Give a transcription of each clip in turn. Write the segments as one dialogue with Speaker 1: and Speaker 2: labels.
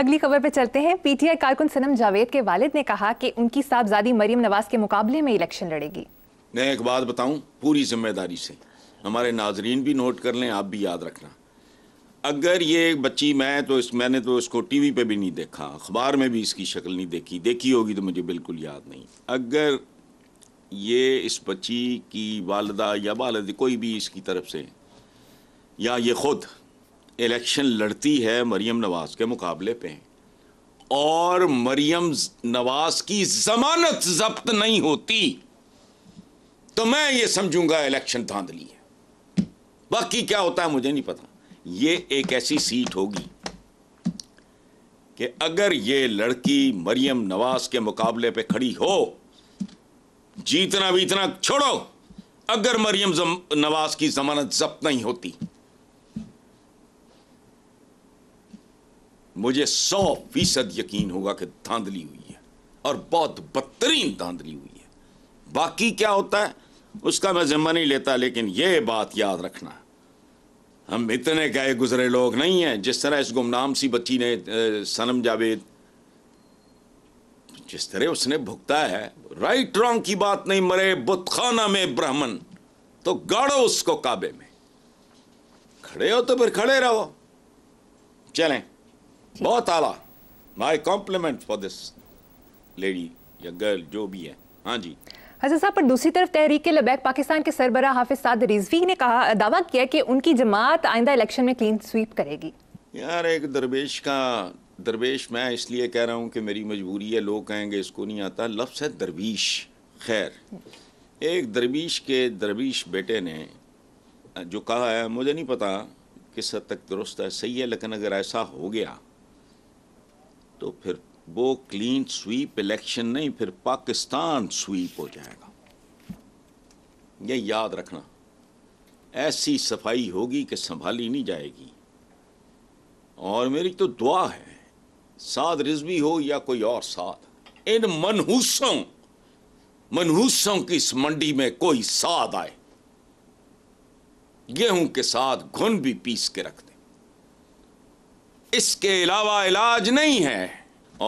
Speaker 1: अगली खबर पर चलते हैं पीटीआई कारकुन सनम जावेद के वालिद ने कहा कि उनकी साहबजादी मरियम नवाज के मुकाबले में इलेक्शन लड़ेगी
Speaker 2: मैं एक बात बताऊं पूरी जिम्मेदारी से हमारे नाजरीन भी नोट कर लें आप भी याद रखना अगर ये बच्ची मैं तो इस मैंने तो इसको टीवी पे भी नहीं देखा अखबार में भी इसकी शक्ल नहीं देखी देखी होगी तो मुझे बिल्कुल याद नहीं अगर ये इस बच्ची की वालदा या वालद कोई भी इसकी तरफ से या ये खुद इलेक्शन लड़ती है मरियम नवाज के मुकाबले पे और मरियम नवाज की जमानत जब्त नहीं होती तो मैं ये समझूंगा इलेक्शन धांधली है बाकी क्या होता है मुझे नहीं पता ये एक ऐसी सीट होगी कि अगर ये लड़की मरियम नवाज के मुकाबले पे खड़ी हो जीतना बीतना छोड़ो अगर मरियम नवाज की जमानत जब्त नहीं होती मुझे सौ फीसद यकीन होगा कि धांधली हुई है और बहुत बदतरीन धांधली हुई है बाकी क्या होता है उसका मैं जिम्मा नहीं लेता लेकिन यह बात याद रखना हम इतने गए गुजरे लोग नहीं हैं जिस तरह इस गुमनाम सी बच्ची ने सनम जावेद जिस तरह उसने भुगता है राइट रॉन्ग की बात नहीं मरे बुतखाना में ब्राह्मण तो गाड़ो उसको काबे में खड़े हो तो फिर खड़े रहो चलें बहुत आला my compliment for this lady या गर्ल जो भी है हाँ जी
Speaker 1: हजर अच्छा साहब पर दूसरी तरफ तहरीक लबैक पाकिस्तान के सरबरा हाफिज साद रिजवी ने कहा दावा किया कि उनकी जमात आइंदा इलेक्शन में क्लीन स्वीप करेगी
Speaker 2: यार एक दरवेश का दरवेश मैं इसलिए कह रहा हूँ कि मेरी मजबूरी है लोग कहेंगे इसको नहीं आता लफ्स है दरवीश खैर एक दरवीश के दरवीश बेटे ने जो कहा है मुझे नहीं पता किस हद तक दुरुस्त है सही है लेकिन अगर ऐसा हो गया तो फिर वो क्लीन स्वीप इलेक्शन नहीं फिर पाकिस्तान स्वीप हो जाएगा ये याद रखना ऐसी सफाई होगी कि संभाली नहीं जाएगी और मेरी तो दुआ है साद रिजवी हो या कोई और साथ इन मनहूसों मनहूसों की इस मंडी में कोई साद आए गेहूं के साथ घुन भी पीस के रख दे इसके अलावा इलाज नहीं है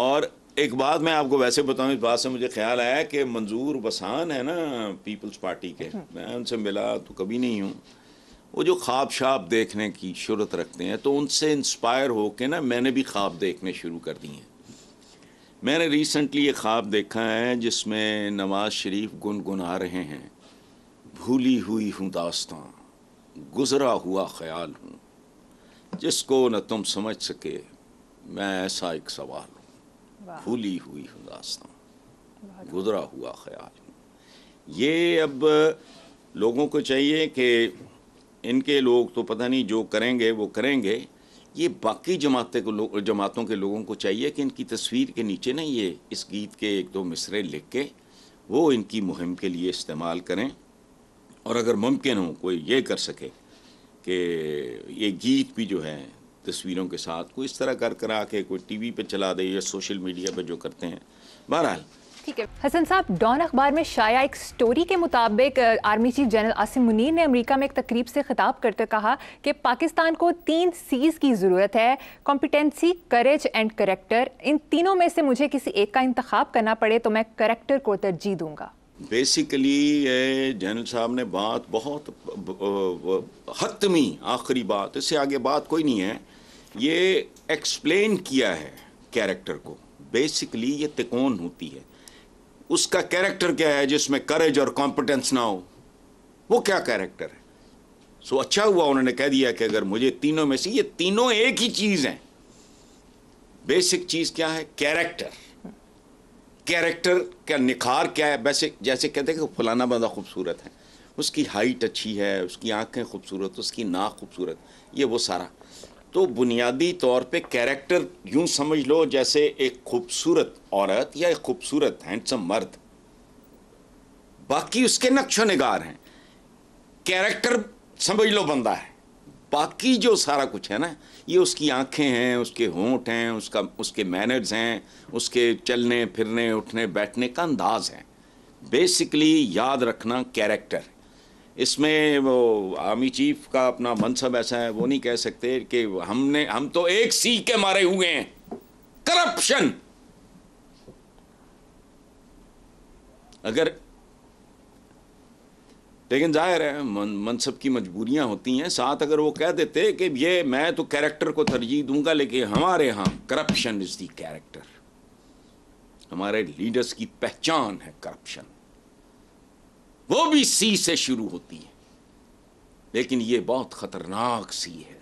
Speaker 2: और एक बात मैं आपको वैसे बताऊं इस बात से मुझे ख्याल आया कि मंजूर बसान है ना पीपल्स पार्टी के मैं उनसे मिला तो कभी नहीं हूँ वो जो ख्वाब शाब देखने की शुरत रखते हैं तो उनसे इंस्पायर होकर ना मैंने भी ख्वाब देखने शुरू कर दिए हैं मैंने रिसेंटली ये ख्वाब देखा है जिसमें नवाज शरीफ गुनगुना रहे हैं भूली हुई हूँ दास्तान गुज़रा हुआ ख्याल हूँ जिसको न तुम समझ सके मैं ऐसा एक सवाल हूँ भूली हुई हूँ दास्तान गुजरा हुआ ख्याल ये अब लोगों को चाहिए कि इनके लोग तो पता नहीं जो करेंगे वो करेंगे ये बाकी जमातें को जमातों के लोगों को चाहिए कि इनकी तस्वीर के नीचे ना ये इस गीत के एक दो मिसरे लिख के वो इनकी मुहिम के लिए इस्तेमाल करें और अगर मुमकिन हो कोई ये कर सके कि ये गीत भी जो है तस्वीरों के साथ कोई इस तरह कर करा के कोई टीवी पे चला दे या सोशल मीडिया पे जो करते हैं बहरहाल
Speaker 1: ठीक है हसन साहब डॉन अखबार में शाया एक स्टोरी के मुताबिक army chief general Asim Munir ने अमेरिका में एक तकरीब से खिताब करते कहा कि पाकिस्तान को तीन सीज़ की ज़रूरत है कॉम्पिटेंसी करेज एंड करेक्टर इन तीनों में से मुझे किसी एक का इंतखा करना पड़े तो मैं करेक्टर को तरजीह दूंगा
Speaker 2: बेसिकली ये जनरल साहब ने बात बहुत हतमी आखिरी बात इससे आगे बात कोई नहीं है ये एक्सप्लेन किया है कैरेक्टर को बेसिकली ये तिकोन होती है उसका कैरेक्टर क्या है जिसमें करेज और कॉम्पिटेंस ना हो वो क्या कैरेक्टर है सो अच्छा हुआ उन्होंने कह दिया कि अगर मुझे तीनों में से ये तीनों एक ही चीज़ हैं बेसिक चीज़ क्या है कैरेक्टर कैरेक्टर का निखार क्या है वैसे जैसे कहते हैं कि फलाना बंदा खूबसूरत है उसकी हाइट अच्छी है उसकी आंखें खूबसूरत उसकी नाक खूबसूरत ये वो सारा तो बुनियादी तौर पे कैरेक्टर यूँ समझ लो जैसे एक खूबसूरत औरत या एक खूबसूरत हैंडसम मर्द बाकी उसके नक्शो नगार हैं कैरेक्टर समझ लो बंदा है बाकी जो सारा कुछ है ना ये उसकी आंखें हैं उसके होंठ हैं उसका उसके मैनर्स हैं उसके चलने फिरने उठने बैठने का अंदाज है बेसिकली याद रखना कैरेक्टर इसमें वो आर्मी चीफ का अपना मनसब ऐसा है वो नहीं कह सकते कि हमने हम तो एक सी के मारे हुए हैं करप्शन अगर लेकिन जाहिर है मन मनसब की मजबूरियाँ होती हैं साथ अगर वो कह देते कि ये मैं तो कैरेक्टर को तरजीह दूंगा लेकिन हमारे यहाँ करप्शन इज़ दी कैरेक्टर हमारे लीडर्स की पहचान है करप्शन वो भी सी से शुरू होती है लेकिन ये बहुत ख़तरनाक सी है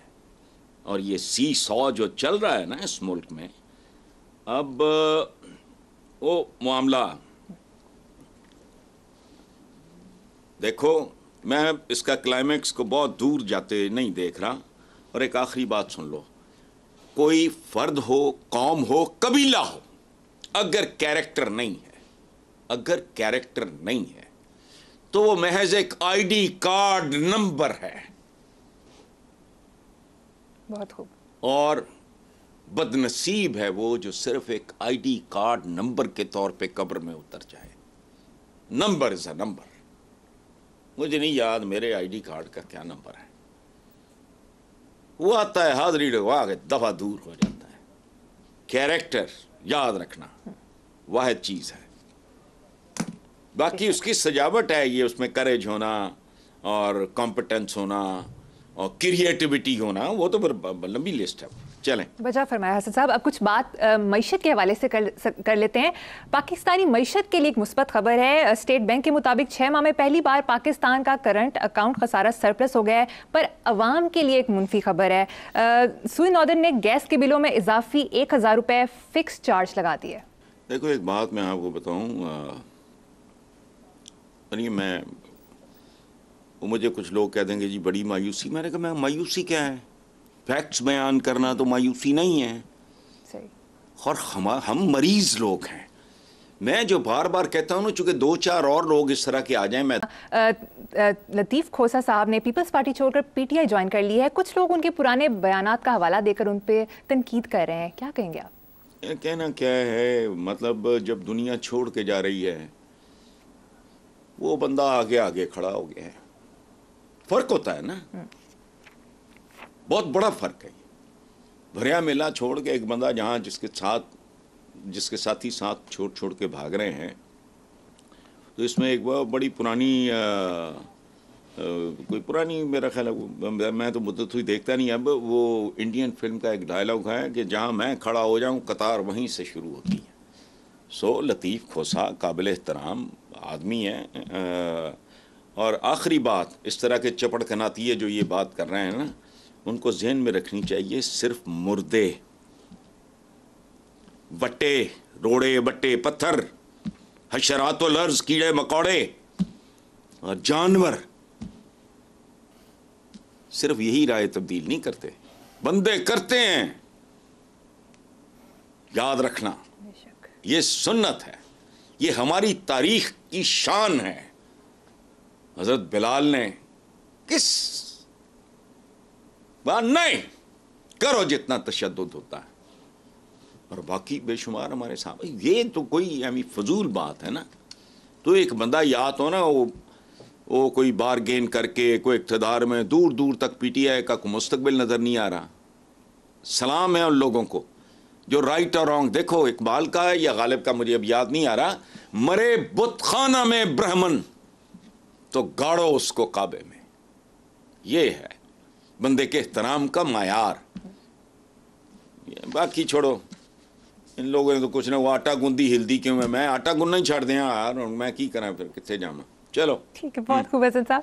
Speaker 2: और ये सी सौ जो चल रहा है ना इस मुल्क में अब वो मामला देखो मैं इसका क्लाइमैक्स को बहुत दूर जाते नहीं देख रहा और एक आखिरी बात सुन लो कोई फर्द हो कौम हो कबीला हो अगर कैरेक्टर नहीं है अगर कैरेक्टर नहीं है तो वो महज एक आईडी कार्ड नंबर है बहुत खूब और बदनसीब है वो जो सिर्फ एक आईडी कार्ड नंबर के तौर पे कब्र में उतर जाए नंबर इज अ नंबर मुझे नहीं याद मेरे आईडी कार्ड का क्या नंबर है वो आता है हाजरी लगवा के दफा दूर हो जाता है कैरेक्टर याद रखना वाह चीज़ है बाकी उसकी सजावट है ये उसमें करेज होना और कॉम्पिटेंस होना और क्रिएटिविटी होना वो तो लंबी लिस्ट है चलें
Speaker 1: बजा फरमाया हसन साहब अब कुछ बात मीशत के हवाले से कर, कर लेते हैं पाकिस्तानी मीशत के लिए एक मुस्बत खबर है स्टेट बैंक के मुताबिक छः माह में पहली बार पाकिस्तान का करंट अकाउंट खसारा सरप्लस हो गया है पर आवाम के लिए एक मुनफी खबर है सुई नॉर्दर्न ने गैस के बिलों में इजाफी एक हज़ार रुपये फिक्स चार्ज लगा है
Speaker 2: देखो एक बात मैं आपको बताऊँ मैं मुझे कुछ लोग कह देंगे जी बड़ी मायूसी मैंने कहा मैं मायूसी क्या है फैक्ट्स बयान करना तो मायूसी नहीं है और हम हम मरीज लोग हैं मैं जो बार बार कहता हूँ ना चूंकि दो चार और लोग इस तरह के आ जाएं मैं आ,
Speaker 1: आ, लतीफ़ खोसा साहब ने पीपल्स पार्टी छोड़कर पीटीआई ज्वाइन कर ली है कुछ लोग उनके पुराने बयान का हवाला देकर उन पर तनकीद कर रहे हैं क्या कहेंगे आप
Speaker 2: कहना क्या है मतलब जब दुनिया छोड़ के जा रही है वो बंदा आगे आगे खड़ा हो गया है फ़र्क होता है ना हम्म। बहुत बड़ा फर्क है भरिया मेला छोड़ के एक बंदा जहाँ जिसके साथ जिसके साथी साथ छोड़ छोड़ के भाग रहे हैं तो इसमें एक बड़ी पुरानी आ, कोई पुरानी मेरा ख्याल है मैं तो मुद्दत हुई देखता नहीं अब वो इंडियन फिल्म का एक डायलॉग है कि जहाँ मैं खड़ा हो जाऊँ कतार वहीं से शुरू होती है सो लतीफ़ खोसा काबिल एहतराम आदमी है और आखिरी बात इस तरह के चपड़ कनाती है जो ये बात कर रहे हैं ना उनको जहन में रखनी चाहिए सिर्फ मुर्दे बट्टे रोड़े बट्टे पत्थर हशरात लर्ज कीड़े मकोड़े और जानवर सिर्फ यही राय तब्दील नहीं करते बंदे करते हैं याद रखना ये सुन्नत है ये हमारी तारीख की शान है हजरत बिलाल ने किस नहीं करो जितना तशद होता है और बाकी बेशुमार हमारे सामने ये तो कोई यानी फजूल बात है ना तो एक बंदा या तो ना वो वो कोई बारगेन करके कोई इकतदार में दूर दूर तक पी टी आई का कोई मुस्तबिल नज़र नहीं आ रहा सलाम है उन लोगों को जो राइट और रॉन्ग देखो इकबाल का है या गालिब का मुझे अब याद नहीं आ रहा मरे बुतखाना में ब्राह्मण तो गाड़ो उसको काबे में ये है बंदे के एहतराम का मायार बाकी छोड़ो इन लोगों ने तो कुछ ना वो आटा गूंदी हिलदी क्यों मैं आटा गुनना ही छड़ दें यार मैं की करा फिर कितने जावा चलो
Speaker 1: ठीक है बहुत खूब है साहब